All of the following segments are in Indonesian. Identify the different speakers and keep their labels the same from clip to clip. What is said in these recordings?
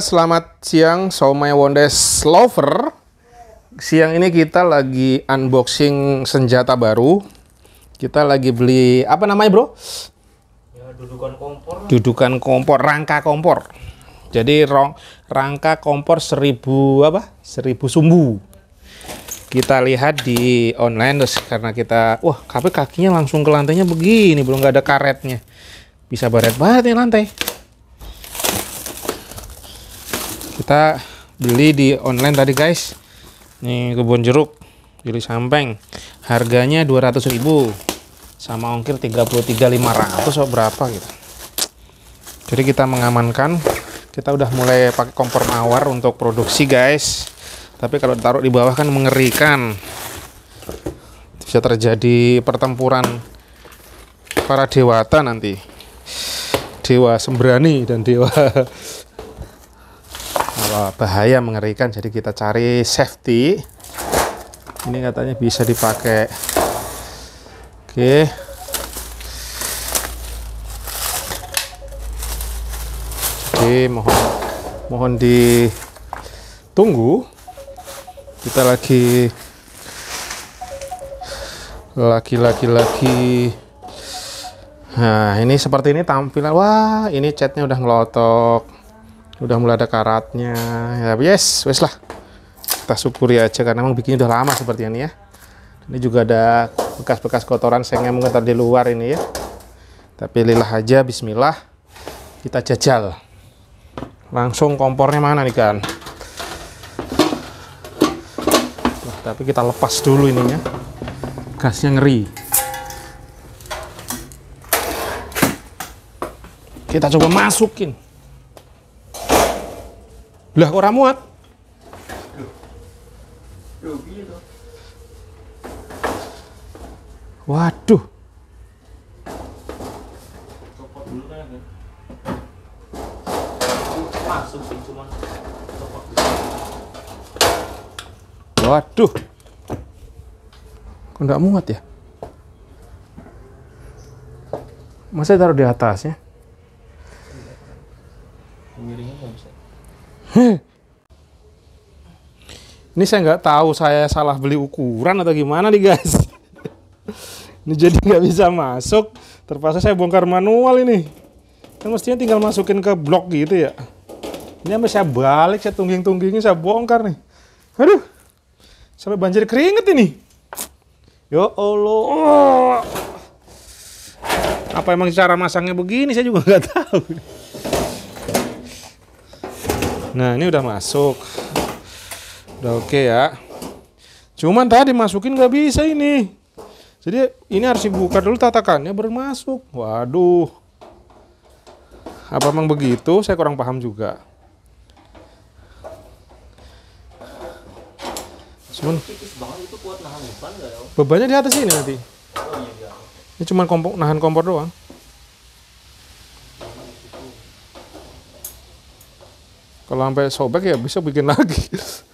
Speaker 1: Selamat siang Somai Wondes Lover Siang ini kita lagi unboxing senjata baru Kita lagi beli, apa namanya bro? Ya, dudukan kompor Dudukan kompor, rangka kompor Jadi rong, rangka kompor seribu apa? Seribu sumbu Kita lihat di online terus karena kita Wah tapi kakinya langsung ke lantainya begini belum nggak ada karetnya Bisa baret banget nih lantai kita beli di online tadi guys nih kebun jeruk jadi sampeng harganya 200.000 sama ongkir 33.500 so berapa gitu jadi kita mengamankan kita udah mulai pakai kompor mawar untuk produksi guys tapi kalau ditaruh di bawah kan mengerikan bisa terjadi pertempuran para dewata nanti dewa sembrani dan dewa bahaya mengerikan jadi kita cari safety ini katanya bisa dipakai oke oke mohon mohon mohon ditunggu kita lagi lagi lagi lagi nah ini seperti ini tampilan wah ini catnya udah ngelotok udah mulai ada karatnya ya yes wes lah kita syukuri aja karena memang bikinnya udah lama seperti ini ya ini juga ada bekas-bekas kotoran sengnya mungkin di luar ini ya tapi lilah aja bismillah kita jajal langsung kompornya mana nih kan nah, tapi kita lepas dulu ininya gasnya ngeri kita coba masukin lah ora muat. Waduh. Waduh. Kok enggak muat ya? Masih taruh di atas ya? Ini saya nggak tahu saya salah beli ukuran atau gimana nih guys. ini jadi nggak bisa masuk. Terpaksa saya bongkar manual ini. Kan mestinya tinggal masukin ke blok gitu ya. Ini sampai saya balik, saya tungging-tunggingin, saya bongkar nih. Aduh, sampai banjir keringet ini. Ya Allah. Oh. Apa emang cara masangnya begini? Saya juga nggak tahu. Nah, ini udah masuk. Udah oke okay ya. Cuman tadi masukin nggak bisa ini. Jadi ini harus dibuka dulu tatakannya bermasuk. Waduh. Apa memang begitu? Saya kurang paham juga. Cuman bebannya di atas ini nanti. Ini cuma kompor, nahan kompor doang. Kalau sampai sobek ya bisa bikin lagi.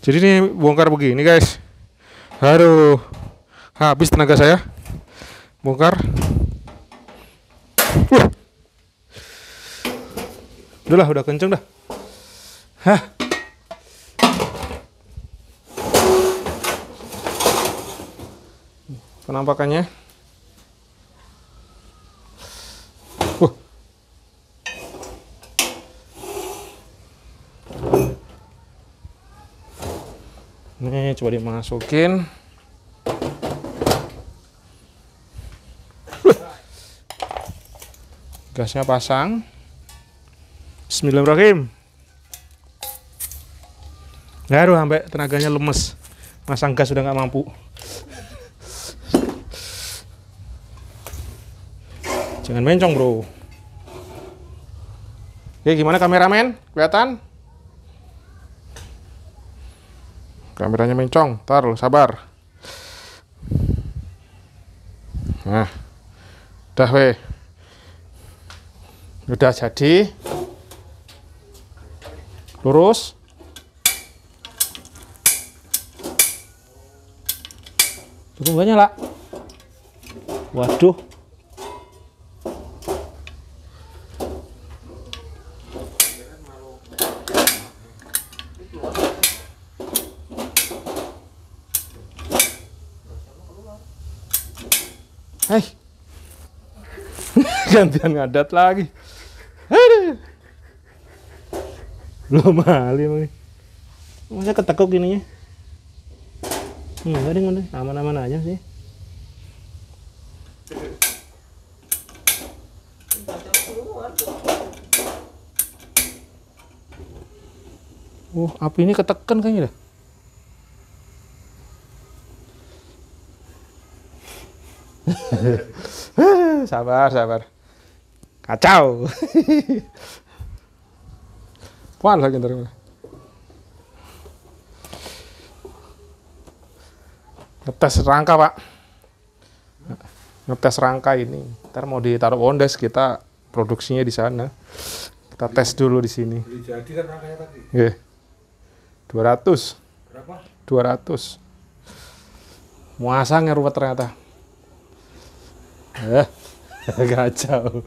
Speaker 1: jadi ini bongkar begini guys aduh habis tenaga saya bongkar uh. udahlah udah kenceng dah hah penampakannya coba dimasukin gasnya pasang Bismillahirrahmanirrahim ngaruh sampai tenaganya lemes masang gas sudah nggak mampu jangan mencong bro oke gimana kameramen kelihatan kameranya mencong tar sabar nah udah weh udah jadi lurus cukup gak nyala waduh Hei. Eh. Gantian ngadat lagi. Aduh. Belum mali emang. Masa ketekuk gininya? Enggak deh, enggak Aman-aman aja sih. Oh, api ini ketekan kayaknya dah. sabar, sabar. Kacau. Wah lagi ntar. Ngetes rangka, Pak. Ngetes rangka ini. Ntar mau ditaruh ondes, kita produksinya di sana. Kita tes dulu di sini. Jadi kan rangkanya tadi. Iya. Yeah. 200. Berapa? 200. Muasa ngeruat ternyata. Eh. kacau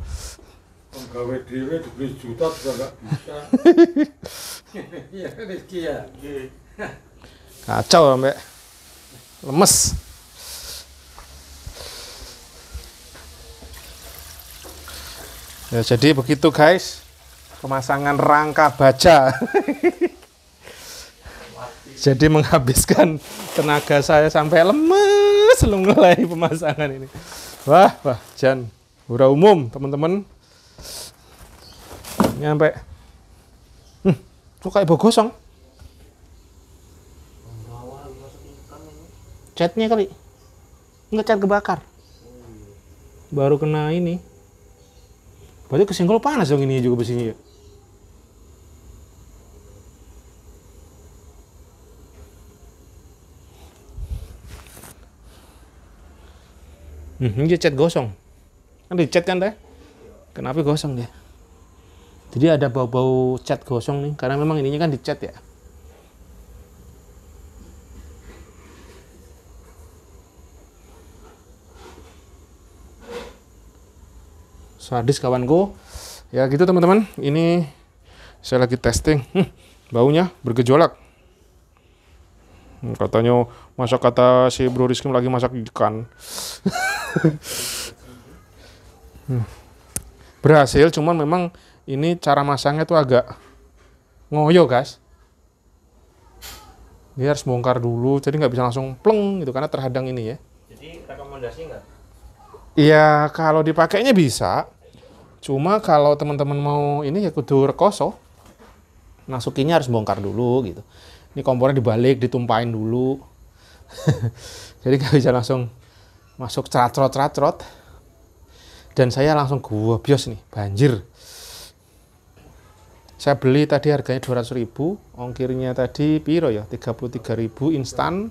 Speaker 1: penggawe dhewe dibeli juta juga nggak bisa ya rezeki ya iya. kacau sampai lemes ya jadi begitu guys pemasangan rangka baja jadi menghabiskan tenaga saya sampai lemes mulai pemasangan ini wah wah Jan Hura umum, teman-teman. Nyampe. Hmm, kok kayak bogosong? Catnya kali. Enggak cat kebakar. Baru kena ini. Berarti kesenggol panas dong ini juga besinya ya. Hmm, ini cat gosong kan dicat kan teh kenapa gosong dia jadi ada bau-bau cat gosong nih karena memang ininya kan dicat ya sadis kawan kawanku ya gitu teman-teman ini saya lagi testing hmm, baunya bergejolak hmm, katanya masa kata si Bro Rizky lagi masak ikan Berhasil, cuman memang ini cara masangnya tuh agak ngoyo, guys. Dia harus bongkar dulu, jadi nggak bisa langsung pleng gitu karena terhadang ini ya. Jadi rekomendasi nggak? Iya, kalau dipakainya bisa. Cuma kalau teman-teman mau ini ya kudu rekoso. masukinnya harus bongkar dulu gitu. Ini kompornya dibalik, ditumpain dulu. jadi nggak bisa langsung masuk cerot-cerot cerot dan saya langsung gua bios nih banjir saya beli tadi harganya 200 ribu ongkirnya tadi piro ya 33 ribu instan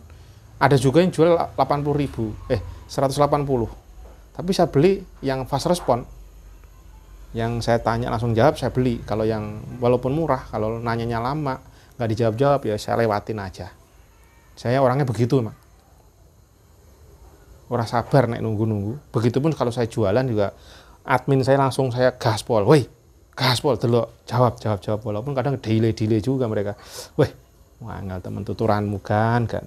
Speaker 1: ada juga yang jual 80 ribu eh 180 tapi saya beli yang fast respon yang saya tanya langsung jawab saya beli kalau yang walaupun murah kalau nanyanya lama nggak dijawab-jawab ya saya lewatin aja saya orangnya begitu mak Ora sabar naik nunggu-nunggu. Begitupun kalau saya jualan juga admin saya langsung saya gaspol. Woi, gaspol dulu jawab, jawab, jawab. Walaupun kadang delay-delay juga mereka. Woi, wangal teman tuturanmu kan kan.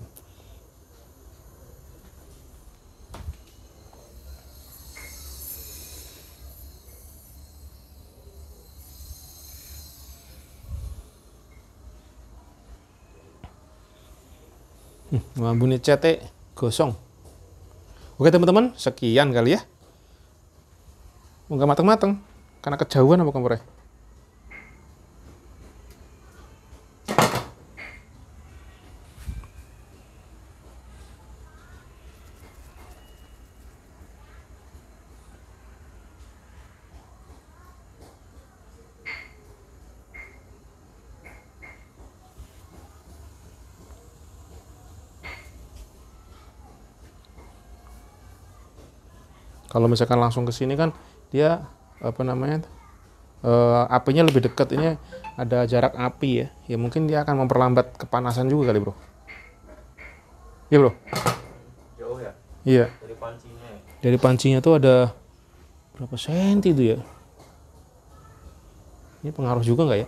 Speaker 1: Hmm, ngambune cetek gosong. Oke teman-teman, sekian kali ya. Enggak mateng-mateng, karena kejauhan apa kamu, Kalau misalkan langsung ke sini kan dia apa namanya uh, apinya lebih dekat ini ada jarak api ya. Ya mungkin dia akan memperlambat kepanasan juga kali bro. Iya bro. Jauh ya. Iya. Dari pancinya. Ya? Dari pancinya tuh ada berapa senti itu ya? Ini pengaruh juga nggak ya?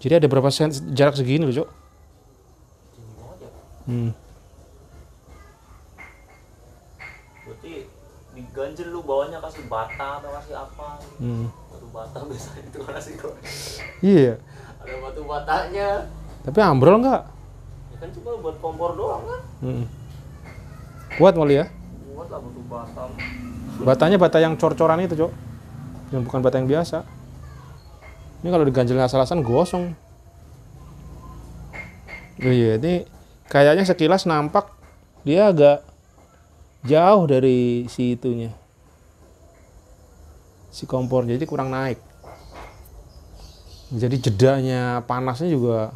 Speaker 1: Jadi ada berapa senti jarak segini loh, Cok? Hmm. ganjel lu bawanya kasih bata atau kasih apa hmm. batu bata biasanya itu kan sih goreng iya ada batu batanya tapi ambrol nggak ya kan cuma buat kompor doang kan hmm. kuat kali ya kuat lah batu bata batanya bata yang cor-coran itu cok yang bukan bata yang biasa ini kalau diganjel asal-asalan gosong oh, iya ini kayaknya sekilas nampak dia agak jauh dari si itunya si kompor jadi kurang naik jadi jedanya panasnya juga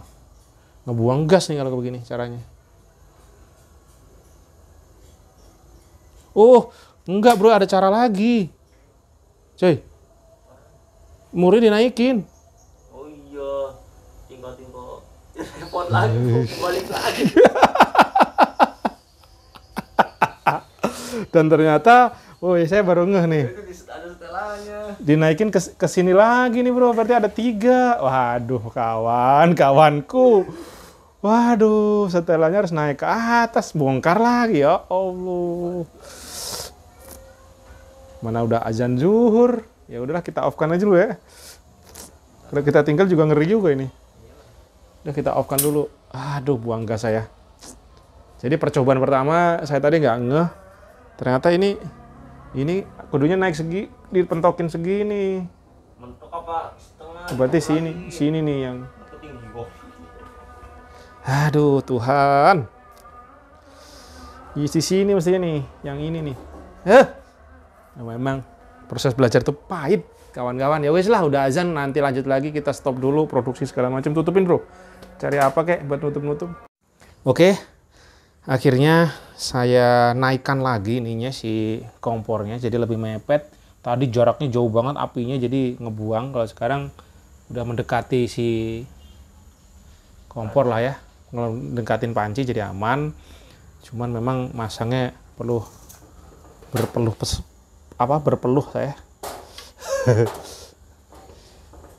Speaker 1: ngebuang gas nih kalau begini caranya oh enggak bro ada cara lagi cuy murid dinaikin oh iya tinggal tinggal repot lagi balik lagi dan ternyata oh saya baru ngeh nih dinaikin ke, ke sini lagi nih bro berarti ada tiga waduh kawan kawanku waduh setelannya harus naik ke atas bongkar lagi ya Allah mana udah azan zuhur ya udahlah kita offkan aja dulu ya kalau kita tinggal juga ngeri juga ini udah kita offkan dulu aduh buang gas saya jadi percobaan pertama saya tadi nggak ngeh ternyata ini ini kudunya naik segi dipentokin segini mentok apa setengah oh, berarti sini lagi. sini nih yang aduh Tuhan di sisi ini mestinya nih yang ini nih eh nah, memang proses belajar itu pahit kawan-kawan ya wes lah udah azan nanti lanjut lagi kita stop dulu produksi segala macam tutupin bro cari apa kek buat nutup-nutup oke okay akhirnya saya naikkan lagi ininya si kompornya jadi lebih mepet tadi jaraknya jauh banget apinya jadi ngebuang kalau sekarang udah mendekati si kompor lah ya mendekatin panci jadi aman cuman memang masangnya perlu berpeluh pes, apa berpeluh saya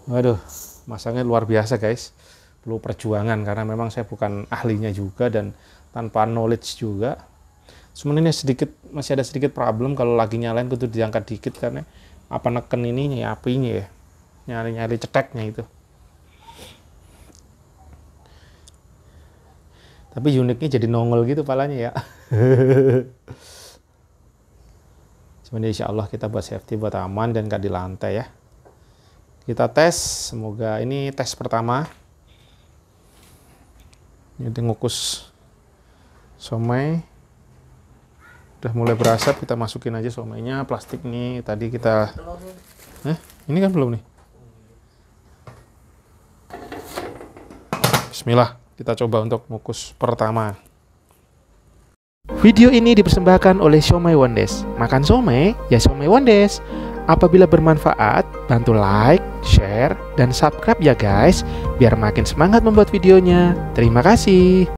Speaker 1: waduh masangnya luar biasa guys perlu perjuangan karena memang saya bukan ahlinya juga dan tanpa knowledge juga ini sedikit masih ada sedikit problem kalau lagi nyalain kudu diangkat dikit karena apa neken ini apinya ya nyari-nyari ceteknya itu tapi uniknya jadi nongol gitu palanya ya sebenarnya insya Allah kita buat safety buat aman dan gak di lantai ya kita tes semoga ini tes pertama ini ngukus somai udah mulai berasap kita masukin aja somainya plastik nih tadi kita eh ini kan belum nih Bismillah kita coba untuk mukus pertama Video ini dipersembahkan oleh somai Wondes. Makan somai, ya somai Wondes. Apabila bermanfaat, bantu like, share, dan subscribe ya guys, biar makin semangat membuat videonya. Terima kasih.